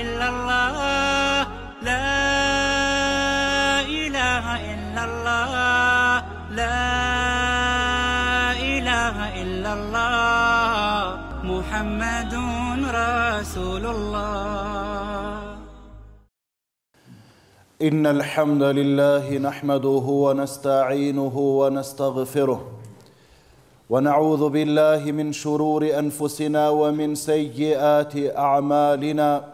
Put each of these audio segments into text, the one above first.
إلا الله لا إله إلا الله لا إله إلا الله محمد رسول الله إن الحمد لله نحمده ونستعينه ونستغفره ونعوذ بالله من شرور أنفسنا ومن سيئات أعمالنا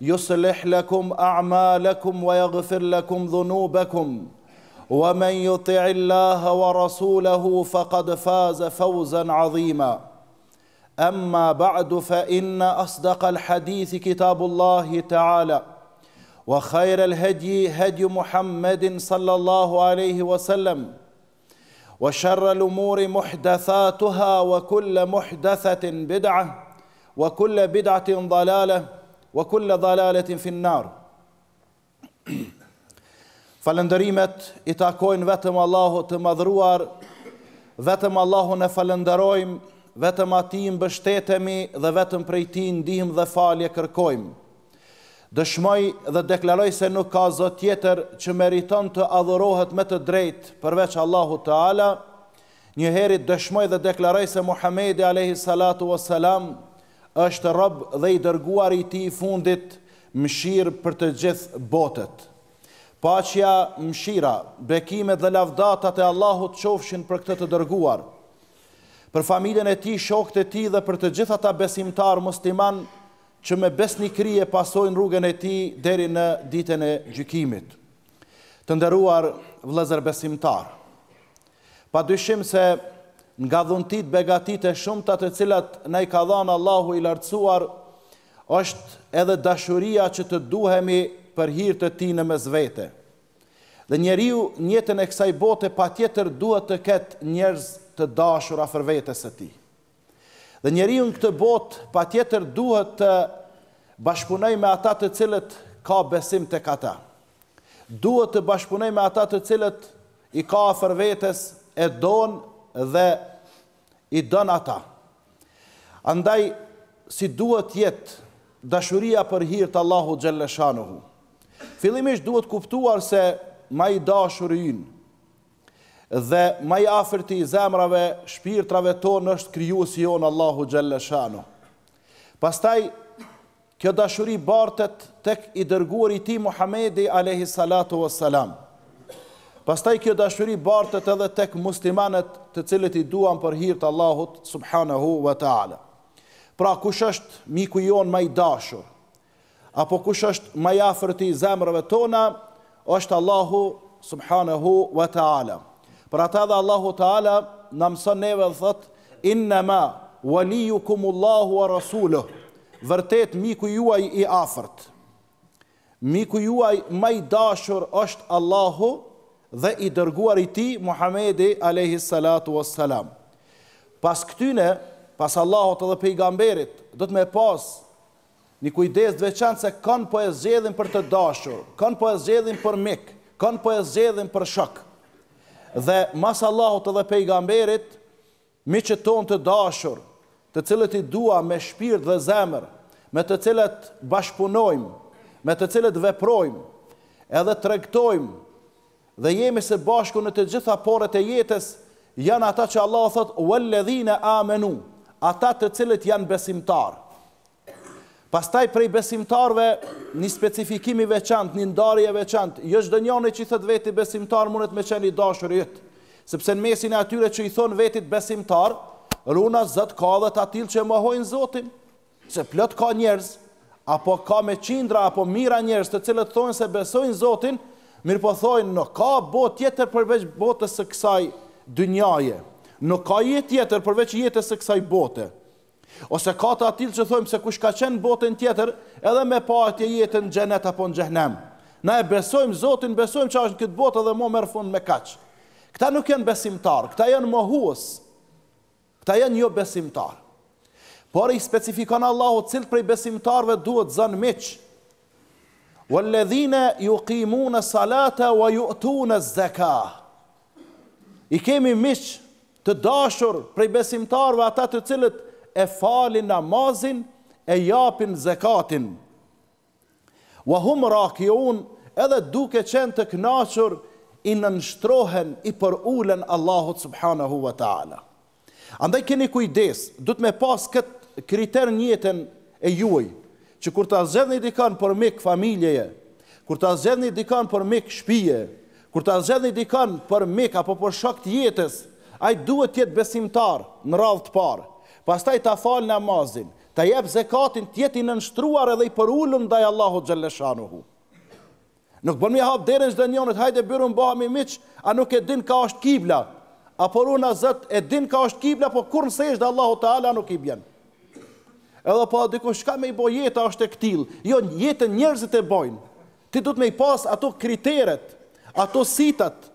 يصلح لكم اعمالكم ويغفر لكم ذنوبكم ومن يطع الله ورسوله فقد فاز فوزا عظيما اما بعد فان اصدق الحديث كتاب الله تعالى وخير الهدي هدي محمد صلى الله عليه وسلم وشر الامور محدثاتها وكل محدثه بدعه وكل بدعه ضلاله wa kulla dhalaletin fin nar falëndërimet i takojnë vetëm Allahu të madhruar vetëm Allahu në falëndërojmë vetëm atim bështetemi dhe vetëm prej ti ndihim dhe falje kërkojmë dëshmoj dhe deklaroj se nuk ka zot tjetër që meriton të adhurohet me të drejt përveç Allahu të ala njëherit dëshmoj dhe deklaroj se Muhamedi a.s është rëbë dhe i dërguar i ti fundit mëshirë për të gjithë botët. Paqja, mëshira, bekimet dhe lavdatat e Allahut qofshin për këtë të dërguar, për familjen e ti, shokët e ti dhe për të gjithë ata besimtarë musliman që me e pasojnë rrugën e ti deri në ditën e gjykimit. Të nderuar vëllezër besimtarë. Pa dyshim se nga dhuntit begatit e shumta të cilat ne i ka dhanë Allahu i lartësuar, është edhe dashuria që të duhemi për hirtë të ti në mes vete. Dhe njeriu njetën e kësaj bote pa tjetër duhet të ketë njerëz të dashura fër vetës së ti. Dhe njeriu në këtë botë pa tjetër duhet të bashkunoj me ata të cilët ka besim të kata. Duhet të bashkunoj me ata të cilët i ka fër vetës e donë dhe i dënë ata. Andaj, si duhet jetë dashuria për hirtë Allahu Gjelleshanuhu, fillimisht duhet kuptuar se ma i dashur dhe ma i aferti i zemrave shpirtrave tonë është kryu si jonë Allahu Gjelleshanuhu. Pastaj, kjo dashuri bartet tek i dërguar i ti Muhamedi Alehi Salatu Vesalamu. Pastaj kjo dashuri bartet edhe tek muslimanët të cilët i duan për hir të Allahut subhanahu wa taala. Pra kush është miku jon më i dashur? Apo kush është më i afërt i zemrave tona? Është Allahu subhanahu wa taala. Për atë dha Allahu taala në mësën neve dhe thot inna ma Allahu wa rasuluh. Vërtet miku juaj i afërt. Miku juaj më i dashur është Allahu subhanahu wa taala dhe i dërguar i ti Muhammedi alayhi salatu wassalam. Pas këtyne, pas Allahut dhe pejgamberit, do të më pas Në kujdes të veçantë se kanë po e zjedhin për të dashur, kanë po e zjedhin për mik, kanë po e zjedhin për shok. Dhe mas Allahut edhe pejgamberit, që tonë të dashur, të cilët i dua me shpirt dhe zemër, me të cilët bashpunojmë, me të cilët veprojmë, edhe tregtojmë dhe jemi së bashku në të gjitha porët e jetës, janë ata që Allah o thotë, u e ledhine a menu, ata të cilët janë besimtar. Pastaj prej besimtarve, një specifikimi veçant, një ndarje veçant, jë jo dë njënë që i thotë veti besimtar, mundet me qeni dashër jetë, sepse në mesin e atyre që i thonë vetit besimtar, runa zëtë ka dhe të atil që më hojnë zotin, se plët ka njerëz, apo ka me qindra, apo mira njerëz, të cilët thonë se besojnë zotin, Mirë po thojnë, në ka bot tjetër përveç botës së kësaj dynjaje. Në ka jetë tjetër përveç jetës së kësaj bote. Ose ka të atilë që thojmë se kush ka qenë botën tjetër, edhe me pa atje jetën në gjenet apo në gjenem. Na e besojmë Zotin, besojmë që është në këtë botë dhe mo merë fund me kaqë. Këta nuk janë besimtarë, këta janë mohuës, këta janë jo besimtarë. Por i specifikon Allahu cilë prej besimtarëve duhet zënë meqë, Walladhina yuqimuna salata wa yu'tuna az-zakah. I kemi miq të dashur prej besimtarve ata të cilët e falin namazin e japin zakatin. Wa hum raqiun edhe duke qenë të kënaqur i nënshtrohen i për ulen Allahut subhanahu wa ta'ala. Andaj keni kujdes, du të me pas këtë kriter njëtën e juaj, që kur ta zgjedhni dikën për mik familjeje, kur ta zgjedhni dikën për mik shtëpie, kur ta zgjedhni dikën për mik apo për shok të jetës, ai duhet të jetë besimtar në radhë të parë. Pastaj ta fal namazin, ta jap zakatin, të jetë i nënshtruar edhe i përulur ndaj Allahut xhalleshanuhu. Nuk bën më hap derën çdo njeri, hajde bërum bëha mi miç, a nuk e din ka është kibla? Apo unë azat e din ka është kibla, po kur nsesh dhe Allahu Teala nuk i bën edhe po diko shka me i bo është e këtil, jo jetën njerëzit e bojnë, ti du të me i pas ato kriteret, ato sitat,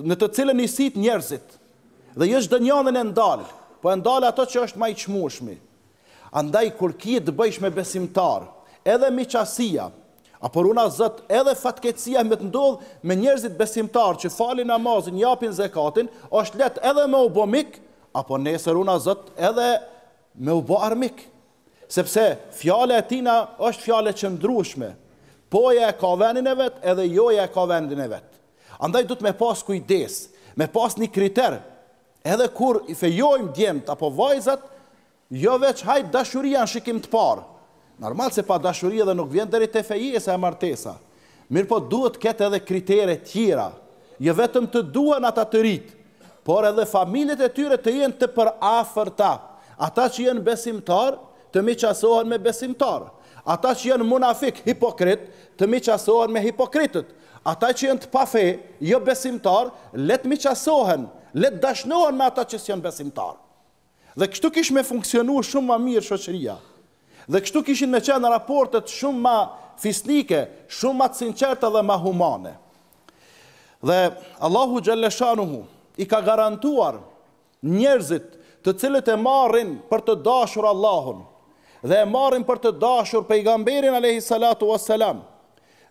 në të cilën i sit njerëzit, dhe jesh jo dënjanën e ndalë, po e ndalë ato që është ma i qmushmi. Andaj kur ki të bëjsh me besimtar, edhe mi qasia, apo runa zët, edhe fatkecia me të ndodh me njerëzit besimtar që falin namazin, japin zekatin, është let edhe me u bomik, apo nesër runa zët, edhe me u bo sepse fjale e tina është fjale qëndrushme, poja e ka venin e vetë edhe joja e ka vendin e vetë. Andaj duhet me pas kujdes, me pas një kriter, edhe kur i fejojmë djemët apo vajzat, jo veç haj dashuria në shikim të parë. Normal se pa dashuria dhe nuk vjen dheri të fejese e martesa. Mirë po duhet këtë edhe kriteret tjera, jo vetëm të duhen ata të rritë, por edhe familjet e tyre të jenë të për afer Ata që jenë besimtarë, të mi qasohen me besimtarë. Ata që jenë munafik, hipokrit, të mi qasohen me hipokritët. Ata që jenë të pafe, jo besimtarë, letë mi qasohen, letë dashnohen me ata që jenë besimtarë. Dhe kështu kishë me funksionu shumë ma mirë shoqëria. Dhe kështu kishin me qenë raportet shumë ma fisnike, shumë ma të sinqerta dhe ma humane. Dhe Allahu Gjelleshanuhu i ka garantuar njerëzit të cilët e marrin për të dashur Allahun, dhe e marrin për të dashur pejgamberin alayhi salatu wassalam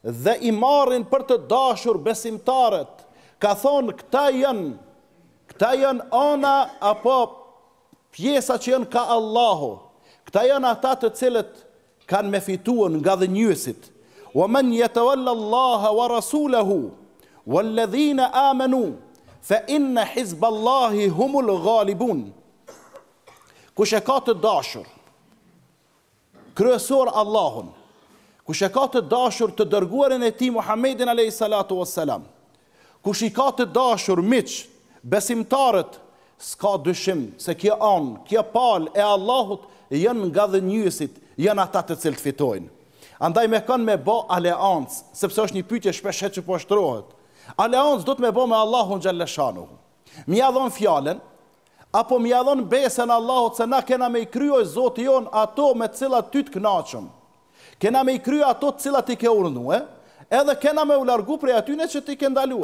dhe i marrin për të dashur besimtarët ka thon këta janë këta janë ana apo pjesa që janë ka Allahu këta janë ata të cilët kanë me fituën nga dhënjuesit wa man yatawalla Allahu wa rasuluhu walladhina ladhina amanu fa inna hizballahi humul ghalibun kush e ka të dashur kryesor Allahun, kush e ka të dashur të dërguarin e ti Muhammedin a.s. Kush i ka të dashur miq, besimtarët, s'ka dyshim se kjo anë, kjo palë e Allahut jënë nga dhe njësit, jënë ata të cilë të fitojnë. Andaj me kanë me bo aleancë, sepse është një pytje shpeshe që po ështërohet. Aleancë do të me bo me Allahun gjallëshanuhu. Mi adhonë fjallën, Apo më jadhon besën Allahot se na kena me i kryoj zotë jonë ato me cilat ty të knaqëm. Kena me i kryoj ato të cilat ti ke urnu edhe kena me u largu prej atyne që ti ke ndalu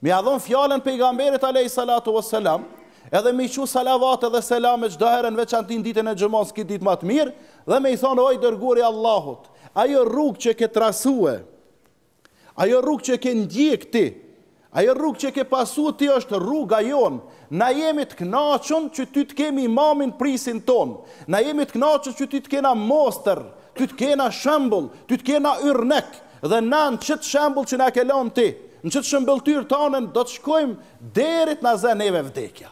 Më jadhon fjallën pejgamberit Alei Salatu o Selam, edhe mi qu salavat edhe selam e qdo veçantin ditën e gjëmonës këtë ditë matë mirë, dhe me i thonë oj dërguri Allahot, ajo rrug që ke trasue, ajo rrug që ke ndjek ti, Aje rrugë që ke pasu ti është rruga jonë. Na jemi të knaqën që ty të kemi imamin prisin tonë. Na jemi të knaqën që ty të kena mosterë, ty të kena shëmbull, ty të kena yrnek. Dhe na në qëtë shëmbull që na ke ti, në qëtë shëmbull tyrë tonën, do të shkojmë derit në zeneve vdekja.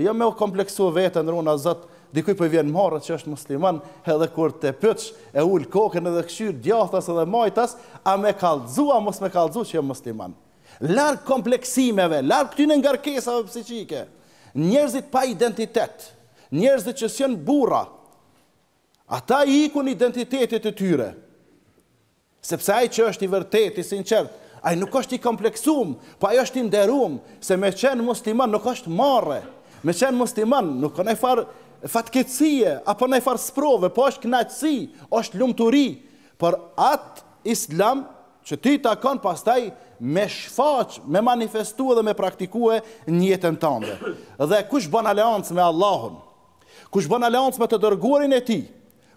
Jo me o kompleksu vete në runa zëtë, Dikuj për po vjenë marë që është musliman, edhe kur të pëqë e ullë kokën edhe këshyrë djathas edhe majtas, a me kalëzua, mos me kalëzua që jë musliman larkë kompleksimeve, larkë këtyne ngarkesave psichike, njerëzit pa identitet, njerëzit që sënë bura, ata i ikun identitetit e tyre, sepse ai që është i vërtet, i sinqert, ai nuk është i kompleksum, pa po ai është i nderum, se me qenë musliman nuk është marre, me qenë musliman nuk në e farë fatkecije, apo në sprove, po është knaqësi, është lumëturi, për atë islam, që ti ta kanë pastaj me shfaq, me manifestu dhe me praktikue njëtën tënde. Dhe kush bën aleancë me Allahun, kush bën aleancë me të dërgurin e ti,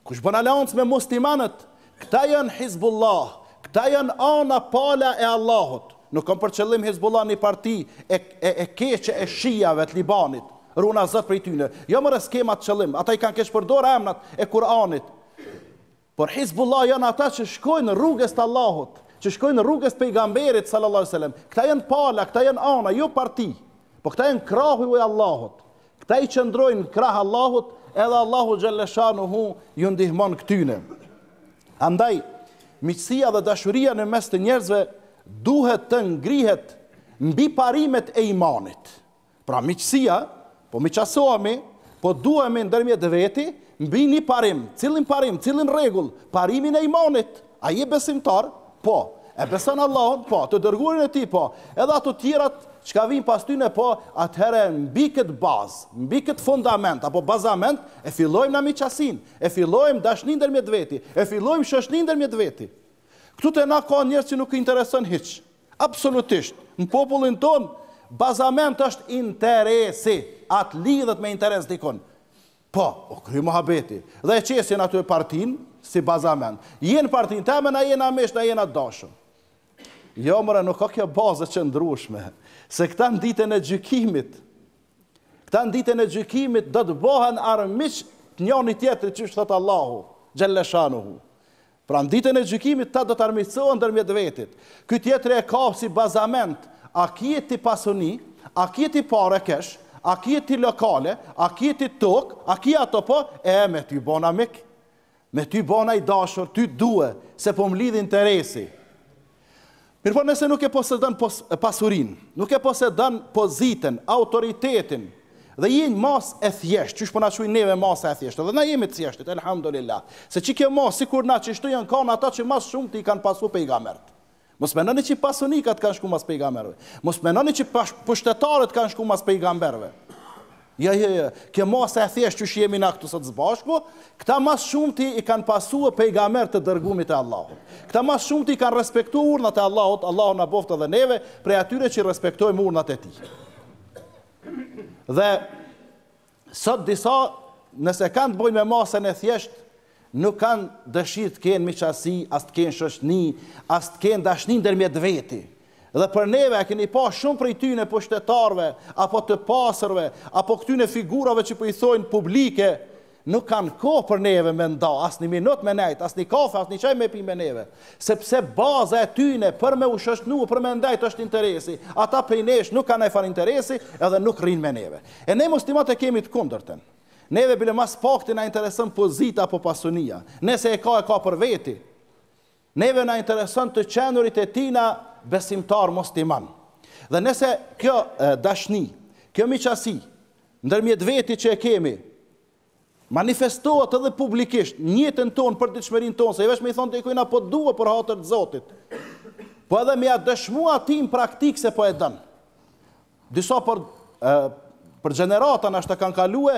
kush bën aleancë me muslimanët, këta janë Hizbullah, këta janë ana pala e Allahut. Nuk për përqëllim Hizbullah një parti e, e, e keqë e shijave të Libanit, runa zëtë për i tyne. Jo më rëskema të qëllim, ata i kanë keqë përdora emnat e Kur'anit. Por Hizbullah janë ata që shkojnë rrugës të Allahut, që shkojnë rrugës pejgamberit sallallahu alajhi wasallam. Këta janë pala, këta janë ana, jo parti. Po këta janë krahu i Allahut. Këta i qëndrojnë krah Allahut, edhe Allahu xhalleshanuhu ju ndihmon këtyne. Andaj miqësia dhe dashuria në mes të njerëzve duhet të ngrihet mbi parimet e imanit. Pra miqësia, po miqasohemi, po duhemi ndërmjet veti mbi një parim, cilin parim, cilin rregull, parimin e imanit. Ai besimtar, po, e beson Allahun, po, të dërgurin e ti, po, edhe ato tjirat që ka vinë pas tyne, po, atëherë mbi këtë bazë, mbi këtë fundament, apo bazament, e fillojmë në miqasin, e fillojmë dashnin dërmjet veti, e fillojmë shëshnin dërmjet veti. Këtu të na ka njerë që nuk i interesën hiqë, absolutisht, në popullin tonë, bazament është interesi, atë lidhët me interes dikon. Po, o kry muhabeti, dhe e qesin atë e partin, si bazament, jenë partin temen, a jenë amesht, a jenë atë dashën. Jo, mëra, nuk ka kjo bazë që ndrushme. Se këta në ditën e gjykimit, këta në ditën e gjykimit, do të bohen armiq njën i tjetëri që shëtë Allahu, gjëlleshanuhu. Pra në ditën e gjykimit, ta do të armiqësohen dërmjet vetit. Këtë tjetëri e ka si bazament, a kje ti pasoni, a kje ti pare kesh, a kje ti lokale, a kje ti tok, a kje ato po, e me ty bona mik, me ty bona i dashur, ty duhe, se po më lidhë interesi. Mirë po nëse nuk e posedan pos, pasurin, nuk e posedan poziten, autoritetin, dhe jenë mas e thjesht, që është po nga qujnë neve mas e thjesht, dhe na jemi të thjeshtit, elhamdolillah, se që kjo mas, si kur na që shtu janë kanë ata që mas shumë të i kanë pasu pe i gamertë. Mos menoni që pasunikat kanë shku mas pejgamberve. Mos menoni që pushtetarët kanë shku mas pejgamberve. Ja, ja, ja, kjo masa e thjesht që shjemi na këtu sot zbashku, këta mas shumëti i kanë pasua pejgamer të dërgumit e Allahot. Këta mas shumëti i kanë respektu urnat e Allahot, Allahot në boftë dhe neve, prej atyre që i respektojmë urnat e ti. Dhe sot disa, nëse kanë të bojnë me masën e thjesht, nuk kanë dëshirë të kenë miqasi, as të kenë shëshni, as të kenë dashni ndërmjet veti dhe për neve e keni pa shumë për i ty në pushtetarve, apo të pasërve, apo këtyne figurave që për po i thojnë publike, nuk kanë kohë për neve me nda, asë një minut me nejtë, asë një kafe, asë një qaj me me neve, sepse baza e tyne për me u për me ndajtë është interesi, ata për i nesh nuk kanë e farë interesi edhe nuk rinë me neve. E ne muslimat e kemi të kundërten, neve bile mas pakti na interesën pozita apo pasunia, nese e ka e ka për veti, neve na interesën të qenurit e tina besimtar musliman. Dhe nëse kjo dashni, kjo miqasi, ndërmjet veti që e kemi, manifestohet edhe publikisht, njëtën ton për të tonë, ton, se i vesh me i thonë të i kujna po duhe për hatër të zotit, po edhe me a dëshmua tim praktik praktikë se po e dënë. Disa për, për gjenerata ashtë të kanë kalue,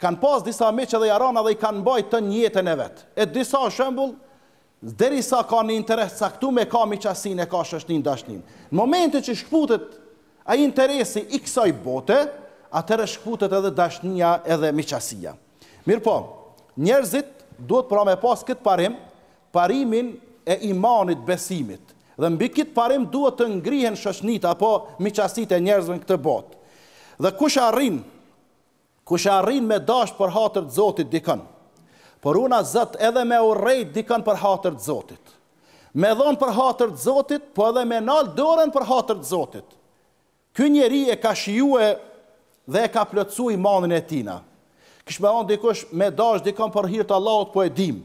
kanë pas disa që dhe jarana dhe i kanë bajtë të njëtën e vetë. E disa shëmbullë, Dheri sa ka një interes këtu me ka mi qasin e ka shështin dashnin. Në momente që shkputet a interesi i kësaj bote, atërë shkputet edhe dashnia edhe mi qasia. Mirë po, njerëzit duhet pra me pas këtë parim, parimin e imanit besimit. Dhe mbi këtë parim duhet të ngrihen shështinit apo mi qasit e njerëzve në këtë botë. Dhe kush arrin, kush arrin me dash për hatër të zotit dikënë, Por una zët edhe me urejt dikën për hatër të zotit. Me dhonë për hatër të zotit, po edhe me nalë dorën për hatër të zotit. Ky njeri e ka shijue dhe e ka plëcu i manën e tina. Kishme onë dikush me dash dikën për hirtë të Allahot, po e dim.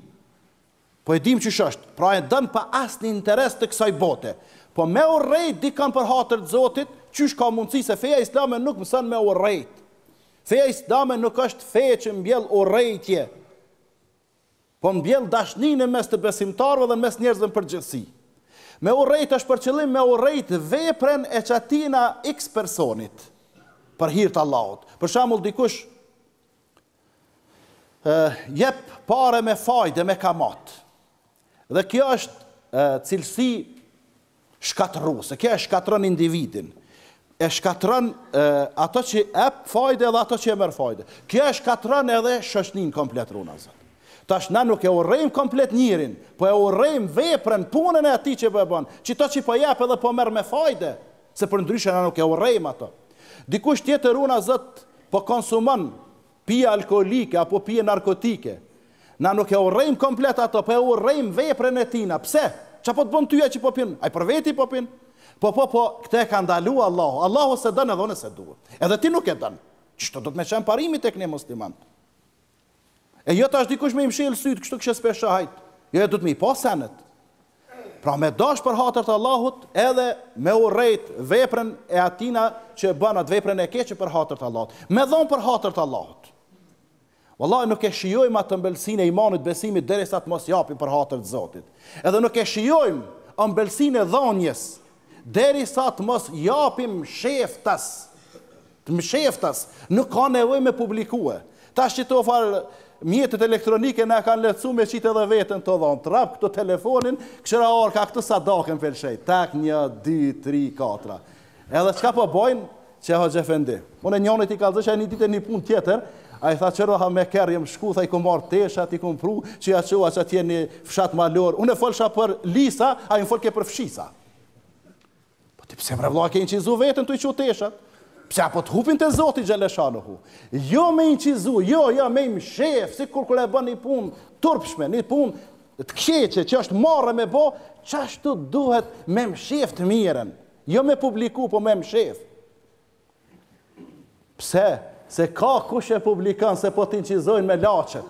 Po e dim që shështë. Pra e dënë pa asë një interes të kësaj bote. Po me di dikën për hatër të zotit, qysh ka mundësi se feja islame nuk mësën me urejt. Feja islame nuk është feja që mbjell urejtje po mbjell dashninë mes të besimtarëve dhe mes njerëzve në përgjithësi. Me urrejt është për qëllim me urrejt veprën e qatina X personit për hir të Allahut. Për shembull dikush jep parë me fajde me kamat. Dhe kjo është cilësi shkatërruese. Kjo e shkatron individin. E shkatron ato që jep fajde dhe ato që e merr fajde. Kjo e shkatron edhe shoqnin komplet runazë. Tash na nuk e urrejm komplet njirin, po e urrejm veprën, punën e atij që përbën, po që bën. që po jap edhe po merr me fajde, se për ndryshë na nuk e urrejm ato. Dikush tjetër ona Zot po konsumon pije alkolike apo pije narkotike. Na nuk e urrejm komplet ato, po e urrejm veprën e tina. Pse? Ço po të bën tyja që po pin? Ai për veti po pin. Po po po, këtë e ka ndalu Allahu. Allahu se dënë edhe nëse duhet. Edhe ti nuk e dën. Çto do të më çan parimi tek ne musliman? E jo tash dikush me imshil syt, kështu kështë për shpesha hajt. Jo e du të mi pa po senet. Pra me dash për hatër të Allahut, edhe me u veprën e atina që bëna atë veprën e keqë për hatër të Allahut. Me dhonë për hatër të Allahut. Wallahi nuk e shijojmë atë mbelsinë e imanit besimit derisa të mos japim për hatër të Zotit. Edhe nuk e shijojmë ëmbëlsinë e dhonjes derisa të mos japim sheftas. Të mshëftas nuk ka nevojë me publikue. Tash çitofar mjetët elektronike në kanë lecu me qitë edhe vetën të dhonë, trapë këtë telefonin, këshëra orë ka këtë sadakën felshej, tak një, dy, tri, katra. Edhe qka po bojnë, që e hoqë Unë e njënët i ka zëshë, e një ditë e një pun tjetër, a i tha që me kërë, jëmë shku, tha i ku marë tesha, ti ku më pru, që ja qua që atje një fshat malor. Unë e folësha për lisa, a i më folë ke për fshisa. Po ti pëse më revloha ke vetën, tu i që teshat. Pse apo të hupin të zoti gjeleshanohu? Jo me i qizu, jo, jo me i mshef, si kur kur e bën një pun tërpshme, një pun të kjeqe, që është marrë me bo, qashtu duhet me mshef të miren. Jo me publiku, po me mshef. Pse? Se ka kush e publikan se po t'in qizojnë me lachet.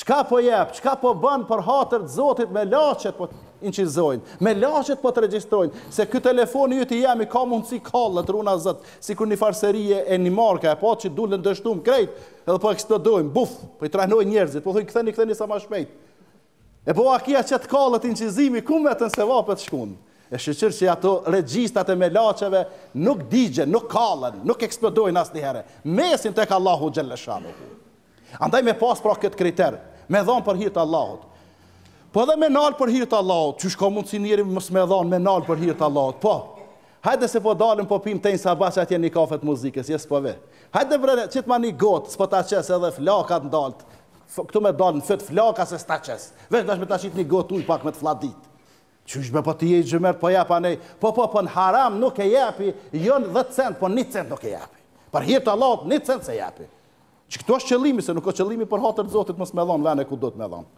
Qka po jep, qka po bën për hatër të zotit me lachet, po t'in inqizojnë, me lashet po të regjistrojnë, se këtë telefoni ju të jemi ka si kallët, runa zëtë, si kër një farserie e një marka, e po që dullën dështumë krejt, edhe po eksplodojnë, buf, po i trajnojnë njerëzit, po thujnë këtheni, këtheni sa ma shpejt. E po akia që të kallët inqizimi, ku me të nseva për të shkunë? E shëqyrë që ato regjistat e me lacheve nuk digje, nuk kallën, nuk eksplodojnë asë njëherë. Mesin të ka Allahu gjellë Andaj me pas pra këtë kriterë, me dhonë për hirtë Allahut. Po edhe me nalë për hirtë Allahot, që shko mundë si njëri më me dhonë me nalë për hirtë Allahot, po. Hajde se po dalën po pim të një sabat që atje një kafet muzikës, jesë po ve. Hajde brene, qitë ma një gotë, s'po ta qesë edhe flakat ndalët, këtu me dalën, fëtë flakas e s'ta qesë. Vesh me ta qitë një gotë uj pak me të fladit. Qyshbe po t'i e gjëmerë, po japa nej, po po po në haram nuk e japi, jënë dhe cent, po një cent nuk e japi. Par hirtë Allahot, një cent se japi. Që këtu është qëllimi, se nuk është qëllimi për hatër zotit mësë me dhonë, vene ku do të me dhonë.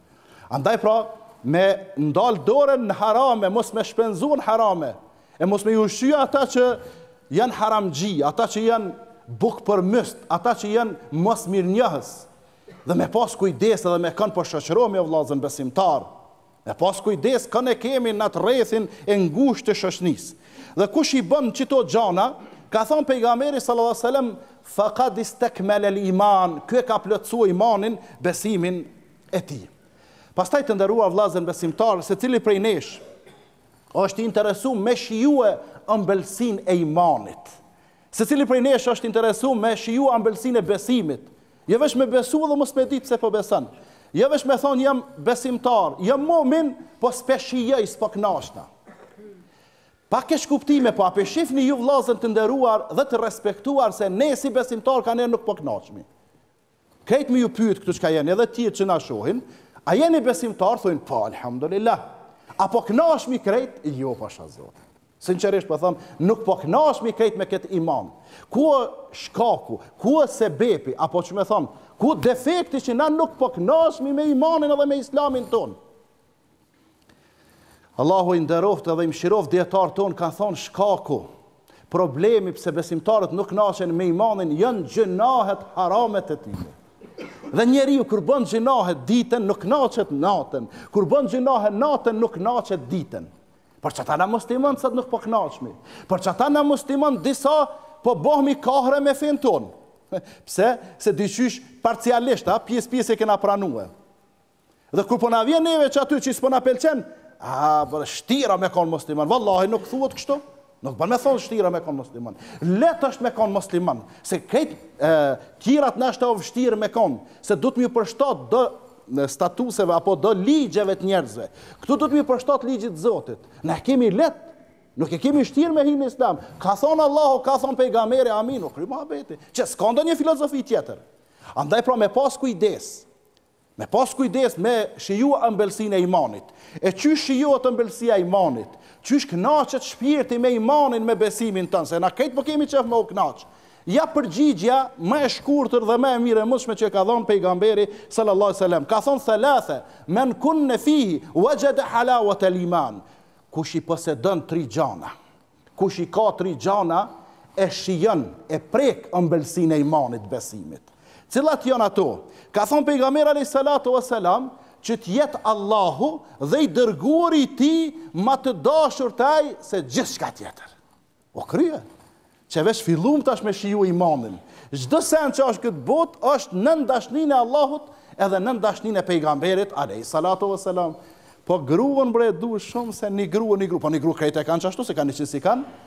Andaj pra, me ndalë dorën në harame, mos me shpenzu në harame, e mos me ju shqyë ata që janë haram ata që janë bukë për mëst, ata që janë mos mirë njëhës, dhe me pas kujdes edhe me kanë për po shëqëromi o vlazën besimtar, me pas kujdes kanë e kemi në atë rejthin e ngusht të shëqënis. Dhe kush i bëmë që gjana, ka thonë pejgameri sallallahu sallatë sallam, fa ka melel iman, kjo e ka plëcu imanin besimin e tijë. Pastaj të ndërua vlazën besimtarë, se cili prej nesh, është interesu me shijue ëmbëlsin e imanit. Se cili prej nesh është interesu me shijue ëmbëlsin e besimit. Je jo vesh me besu dhe mos me ditë se po besan. Je jo vesh me thonë jam besimtar, jam momin, po s'peshijëj, s'po knashta. Pa kesh kuptime, po apeshif një ju vlazën të ndëruar dhe të respektuar se ne si besimtar ka ne nuk po knashmi. Krejt me ju pyët këtu që ka jenë edhe tjetë që na shohin, A jeni besimtar, thujnë, po, alhamdulillah. A po knash mi krejt? Jo, po shazot. Sinqerisht, po thëmë, nuk po knash mi krejt me këtë imam. Ku e shkaku, ku e sebepi, apo që me thëmë, ku defekti që na nuk po knash mi me imanin edhe me islamin tonë? Allahu i nderoft edhe i mshiroft djetarë tonë ka thonë shkaku, problemi pse besimtarët nuk nashen me imanin, jënë gjënahet haramet e tijë. Dhe njeri ju kur bën gjinahet ditën, nuk naqet natën. Kur bën gjinahet natën, nuk naqet ditën. Por që ta në muslimon, sëtë nuk po kënaqshmi. Por që ta në disa po bohmi kahre me finë tonë. Pse? Se dyqysh parcialisht, a pjesë pjesë e kena pranue. Dhe kur po në vjen neve që aty që s'po në pëlqen, a, vështira me kon musliman. Wallahi nuk thuot kështu. Nuk bën me thonë shtira me konë musliman. Letë është me konë musliman. Se këtë tjirat në është të vështirë me konë. Se du të mjë përshtot dë statuseve apo dë ligjeve të njerëzve. Këtu du të mjë përshtot ligjit zotit. Në kemi letë. Nuk e kemi shtirë me hinë islam. Ka thonë Allahu, ka thonë pejgamere, aminu, krymë abeti. Që s'kondo një filozofi tjetër. Andaj pra me pas kujdesë. Me pas kujdes me shijua ëmbëlsin e imanit. E qysh shijua të e imanit? Qysh knaqet shpirti me imanin me besimin tënë? Se na këtë po kemi qef më u knaqë. Ja përgjigja më e shkurëtër dhe më e mire mëshme që ka dhonë pejgamberi sallallahu wasallam. Ka thonë thëlethe, men kun në fihi, u e gjede halau e të Kush i posedën tri gjana, kush i ka tri gjana, e shijën, e prek ëmbëlsinë e imanit besimit. Cilat janë ato? Ka thonë pejgamber a.s. salatu wa salam, që t'jetë Allahu dhe i dërguri ti ma të dashur taj se gjithë shka tjetër. O krye, që vesh fillum tash me shiju imamin. Gjdo sen që është këtë bot, është nën ndashnin e Allahut edhe nën ndashnin e pejgamberit, a.s. salatu wa salam. Po gruën bre, du shumë se një gruë, një gruë, po një gruë krejtë e kanë qashtu, se kanë një qësi kanë,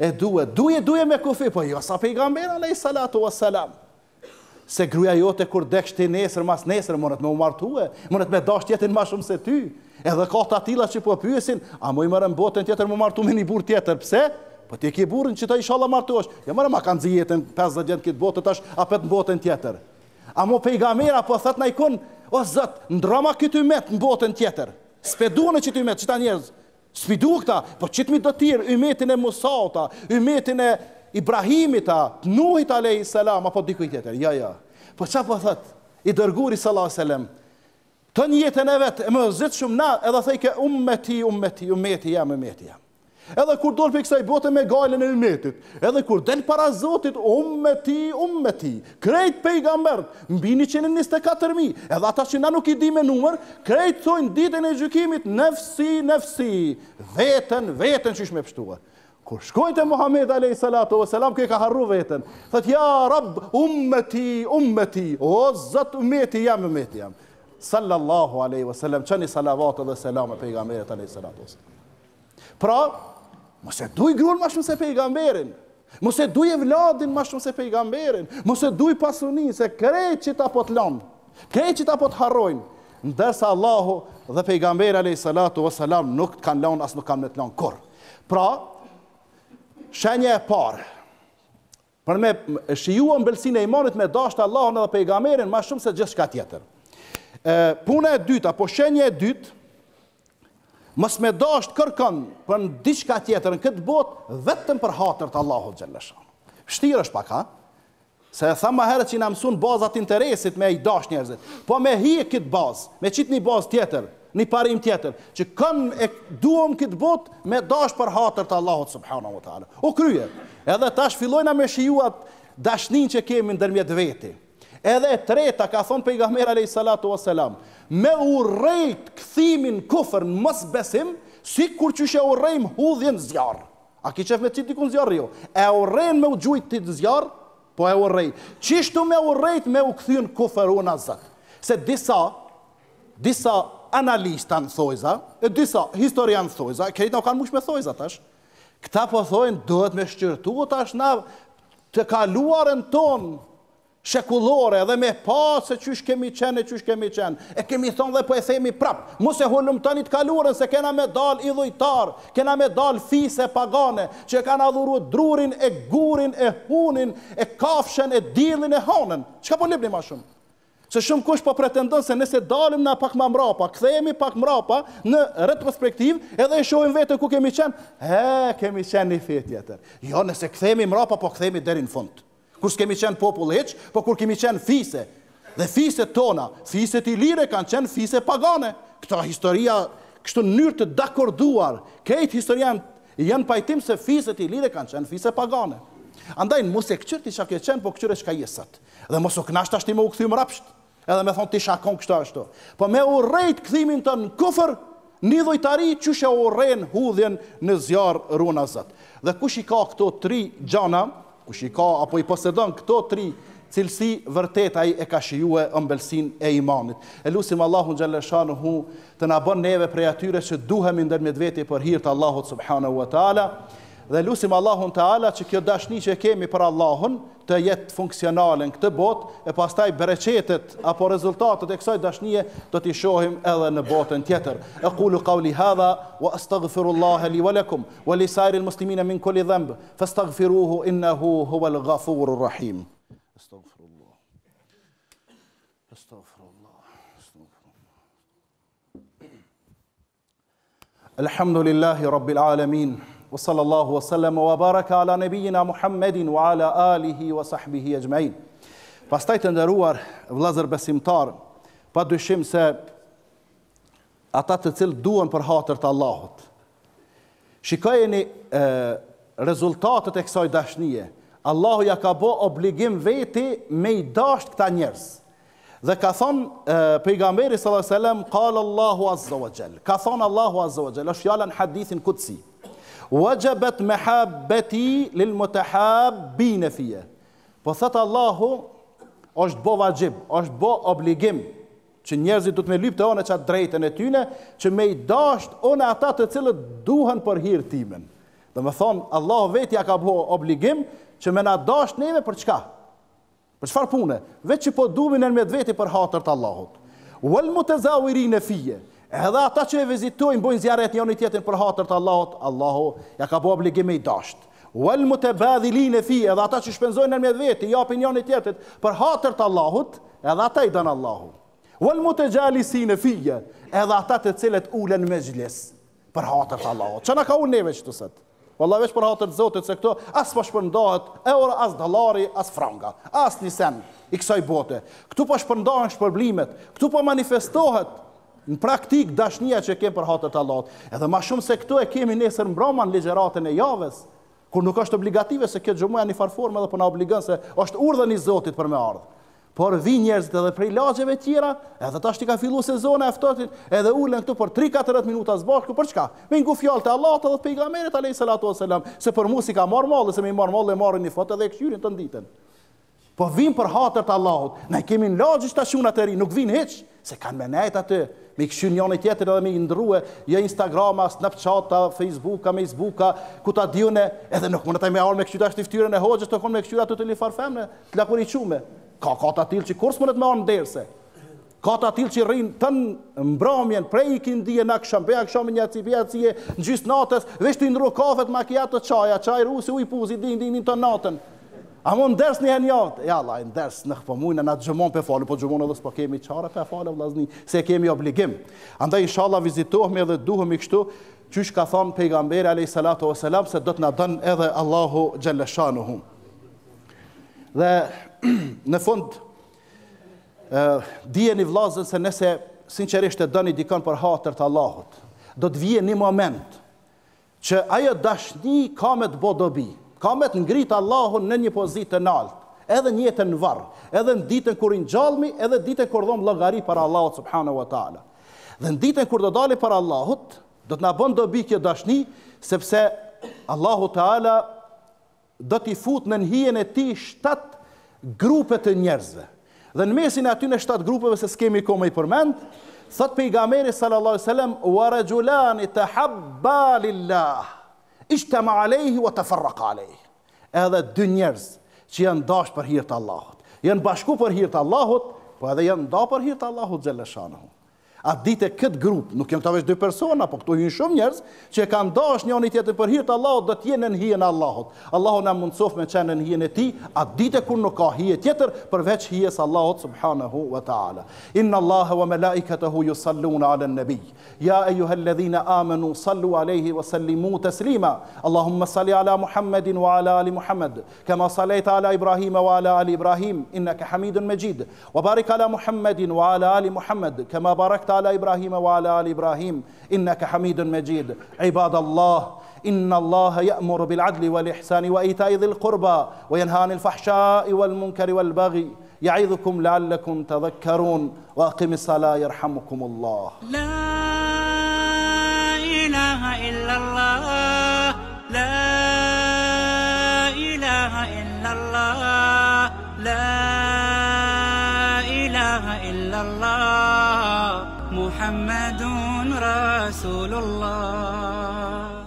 e duhet, duje, duje me kufi, po jo, sa pejgamber, alai salatu wa salam se gruja jote kur dekësht ti nesër mas nesër, mërët me umartue, mërët me dash tjetin ma shumë se ty, edhe ka të atila që po pysin, a më i mërë në botën tjetër më martu me një burë tjetër, pse? Po ti ki burën që ta i shala martu është, ja mërë ma kanë zi 50 gjendë këtë botët është, a petë në botën tjetër. A më pejga mera, po thëtë na i kun, o zëtë, drama këtë metë në botën tjetër, spedone që të që ta njerëz, spidu këta, po qëtë mi do tirë, i metin e musauta, i metin e Ibrahimit a, Nuhit alayhis salam apo diku tjetër. Jo, ja, jo. Ja. Po çfarë po thot? I dërguari sallallahu alajhi wasallam. Të njëjtën e vet e më zot shumë na, edhe thaj ke ummeti, ummeti, ummeti jam, ummeti ja. Edhe kur dol pikë kësaj bote me galën e ummetit, edhe kur del para Zotit ummeti, ummeti, krejt pejgambert mbi 124000, edhe ata që na nuk i di me numër, krejt thon ditën e gjykimit nëfsi, nëfsi, veten, veten që ishme pështuar. Kur shkojnë te Muhamedi alayhi salatu wa salam ka harru veten. Thot ja Rabb ummati ummati, o zot ummeti jam ummeti jam. Sallallahu a.s. wa salam, çani salavat dhe pejgamberit alayhi salatu Pra, mos e duj grunë më shumë se pejgamberin. Mos e duj evladin më shumë se pejgamberin. Mos e duj pasunin se kreçit apo të lëm. Kreçit apo të harrojnë, Ndërsa Allahu dhe pejgamberi alayhi salatu wa salam nuk kanë lënë as nuk kanë në të lënë Pra, shenje e parë, për me shijua në belsin e imanit me dashtë Allahën edhe pejgamerin, ma shumë se gjithë shka tjetër. Pune puna e dytë, apo shenje e dytë, mës me dashtë kërkën për në diçka tjetër në këtë botë, vetëm për hatër të Allahot gjellësha. Shtirë është paka, se e thama herë që i në mësun bazat interesit me i dashtë njerëzit, po me hi e këtë bazë, me qitë një bazë tjetër, një parim tjetër, që kam e duom këtë bot me dash për hatër të Allahot, subhanahu wa ta'ala. U krye, edhe tash fillojna me shijuat dashnin që kemi në dërmjet veti. Edhe treta, ka thonë pejga mërë a.s. Me u rejtë këthimin kufër në mës besim, si kur që shë u rejmë hudhjen zjarë. A ki qef me që t'i kunë zjarë jo? E u rejnë me u gjujt t'i të zjarë, po e u rejtë. Qishtu me u me u këthin kufër unë Se disa, disa analista në thojza, e disa historian në thojza, kejtë në kanë mush me thojza tash, këta po thojnë dohet me shqyrtu tash na të kaluarën tonë shekullore dhe me pa se qysh kemi qenë e qysh kemi qenë. E kemi thonë dhe po e themi prapë, mu se hullum të një të kaluarën se kena me dal idhujtar, kena me dal fise pagane, që e kanë adhuru drurin e gurin e hunin e kafshen e dilin e hanën. Qëka po lipni ma shumë? Se shumë kush po pretendon se nëse dalim na pak më mbrapa, kthehemi pak më mbrapa në retrospektiv, edhe e shohim vetë ku kemi qenë, e, kemi qenë në fjet tjetër. Jo, nëse kthehemi mbrapa, po kthehemi deri në fund. Kur s'kemi qenë popull hiç, po kur kemi qenë fise. Dhe fiset tona, fiset ilire lirë kanë qenë fise pagane. Këta historia kështu njërë mënyrë të dakorduar, këtë historia janë pajtim se fiset ilire lirë kanë qenë fise pagane. Andaj mos e kçyrti çka ke qenë, po kçyrë çka jesat. Dhe mos u knashtash ti më u kthim rrapsht edhe me thonë ti shakon kështu ashtu. Po me urrejt këthimin të në kufër, një dhojtari që shë rejnë hudhjen në zjarë runa zëtë. Dhe kush i ka këto tri gjana, kush i ka apo i posedon këto tri cilësi vërtet ai e ka e mbelsin e imanit. E lutim Allahun hu të na bën neve prej atyre që duhem ndër me vetë për hir të Allahut subhanahu wa taala. Dhe lutim Allahun taala që kjo dashni që kemi për Allahun të jetë funksionale në këtë botë e pastaj bereqetet apo rezultatet e kësaj dashnie do t'i shohim edhe në botën tjetër. E kulu kauli hadha, wa astaghfirullaha li walekum, wa li sajri l-muslimina min koli dhembë, fa astaghfiruhu inna hu huwa l-ghafuru rrahim. Alhamdulillahi Rabbil Alameen wa sallallahu wa sallam wa baraka ala nebijina Muhammedin wa ala alihi wa sahbihi e gjmein Pas taj të ndëruar vlazër besimtar, pa dushim se ata të cilë duen për hatër të Allahot. Shikajeni rezultatët e kësaj dashnije. Allahu ja ka bo obligim veti me i dasht këta njerës. Dhe ka thon pejgamberi sallallahu alajhi wasallam qala Allahu azza wajal ka thon Allahu azza fjala në hadithin kutsi. Wajabat me lil më të Po thëtë Allahu, është bo vajib, është bo obligim, që njerëzit du të me lypë të one e qatë drejten e tyne, që me i dashtë one ata të cilët duhen për hirë timen. Dhe me thonë, Allahu veti ka bo obligim, që me na dashtë neve për çka? Për çfar pune? Vec që po duhen e në medveti për hatër të Allahut. Wal mu të zawiri në fije. Edhe ata që e vizitojnë bojnë zjarret njëri tjetrin për hatër të Allahut, Allahu ja ka bo obligim i dasht. Wal mutabadhilin fi, edhe ata që shpenzojnë në vetë, japin njëri tjetrit për hatër të Allahut, edhe ata i dhan Allahu. Wal mutajalisin fi, edhe ata të cilët ulen me xhles për hatër të Allahut. Çana ka unë neve çto sot? Wallahi veç për hatër të Zotit se këto as pa shpërndahet euro, as dollari, as franga, as nisen i kësaj bote. Ktu pa po shpërndahen shpërblimet, këtu pa po manifestohet në praktik dashnia që kemi për hatë të Allahut. Edhe më shumë se këtu e kemi nesër mbrëmën ligjëratën e javës, ku nuk është obligative se këtë xhumoja në far formë edhe po na obligon se është urdhën i Zotit për me ardhmë. Por vin njerëzit edhe prej lagjeve tjera, edhe tash ti ka filluar sezona e ftohtit, edhe ulën këtu për 3-4 minuta së bashku për çka? Me një gufjalë të Allahut edhe pejgamberit Alayhi Salatu Wassalam, se për mua si ka marr mall, se më marr mall e marrin në fotë dhe e të nditën. Po vin për hatër të Allahut. Ne kemi lagjë shtacionat e ri, nuk vin hiç, se kanë menajt aty, me i një njën e tjetër edhe më i ndruhe, jo Instagrama, Snapchata, Facebooka, Facebooka, ku ta dione, edhe nuk më në taj me arë me këshyta është i në e hoqës, të konë me këshyta të të një farfemë, të lakur i qume. Ka ka të atil që kur më në të me arë në derse? Ka të atil që rrinë të në mbramjen, prej i këndije në këshëm, beja këshëm një atësi, beja atësi në gjysë natës, veshtë i ndruhe kafet, të qaja, qaj rusi, uj puzi, din, din, din, din të natën. A mund ders një një javë? Ja, la, në në këpëmuj, në në gjëmon për falë, po gjëmon edhe po kemi qare për falë, vlazni, se kemi obligim. Andaj, inshalla, vizitohme edhe duhëm i kështu, qysh ka thonë pejgamberi, a.s. salatu se do të në dënë edhe Allahu gjeleshanu hum. Dhe në fund, dije një vlazën se nëse sincerisht e dëni dikon për hatër të Allahut, do të vje një moment që ajo dashni ka me të bodobi, ka me të ngritë Allahun në një pozitë të naltë, edhe njëtë në varë, edhe në ditën kur në gjalmi, edhe në ditën kur dhomë lëgari për Allahot, Subhanahu wa ta'ala. Dhe në ditën kur do dali për Allahot, do të nabën dobi bikje dashni, sepse Allahu ta'ala do t'i fut në njën e ti shtatë grupe të njerëzve. Dhe në mesin e aty në shtatë grupeve se s'kemi kome i përmend, thot pejgameri sallallahu sallam, wa rajulani të habbalillah, ma alehi o të farraq alehi. Edhe dy njerëz që janë dashë për hirtë Allahot. Janë bashku për hirtë Allahot, po edhe janë da për hirtë Allahot gjellëshanë A dite këtë grupë, nuk jenë të avesh dy persona, po këtu jenë shumë njerëz, që e kanë dash një anë i tjetën për hirtë Allahot, dhe t'jene në hijen Allahot. Allahot në mundësof me qenë në hijen e ti, a dite kur nuk ka hije tjetër, përveç hijes Allahot, subhanahu wa ta'ala. Inna Allahe wa melaikatahu ju salluna ale në nëbi. Ja e juhe lëdhina amenu, sallu alehi wa sallimu të slima. Allahumma salli ala Muhammedin wa ala Ali Muhammed, kema salli ala Ibrahim wa ala Ali Ibrahim, inna ka hamidun me gjid. Wa barik ala Muhammedin wa ala Ali Muhammed, Kama barak على إبراهيم وعلى آل إبراهيم إنك حميد مجيد عباد الله إن الله يأمر بالعدل والإحسان وإيتاء ذي القربى وينهى عن الفحشاء والمنكر والبغي يعظكم لعلكم تذكرون وأقم الصلاة يرحمكم الله لا إله إلا الله لا إله إلا الله لا إله إلا الله محمد رسول الله